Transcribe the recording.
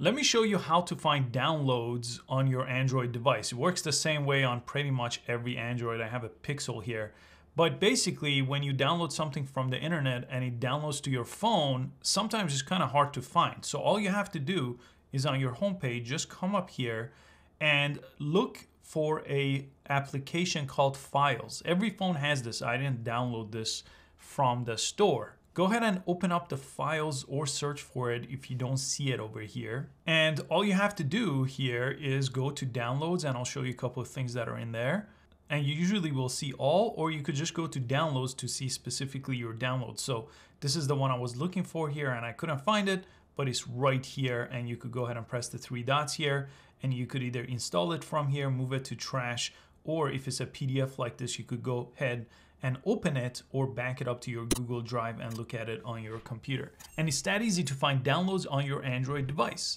Let me show you how to find downloads on your Android device. It works the same way on pretty much every Android. I have a Pixel here. But basically, when you download something from the internet and it downloads to your phone, sometimes it's kind of hard to find. So all you have to do is on your homepage, just come up here and look for a application called Files. Every phone has this. I didn't download this from the store. Go ahead and open up the files or search for it if you don't see it over here. And all you have to do here is go to downloads and I'll show you a couple of things that are in there. And you usually will see all, or you could just go to downloads to see specifically your download. So this is the one I was looking for here and I couldn't find it, but it's right here and you could go ahead and press the three dots here and you could either install it from here, move it to trash, or if it's a PDF like this, you could go ahead and open it or back it up to your Google Drive and look at it on your computer. And it's that easy to find downloads on your Android device.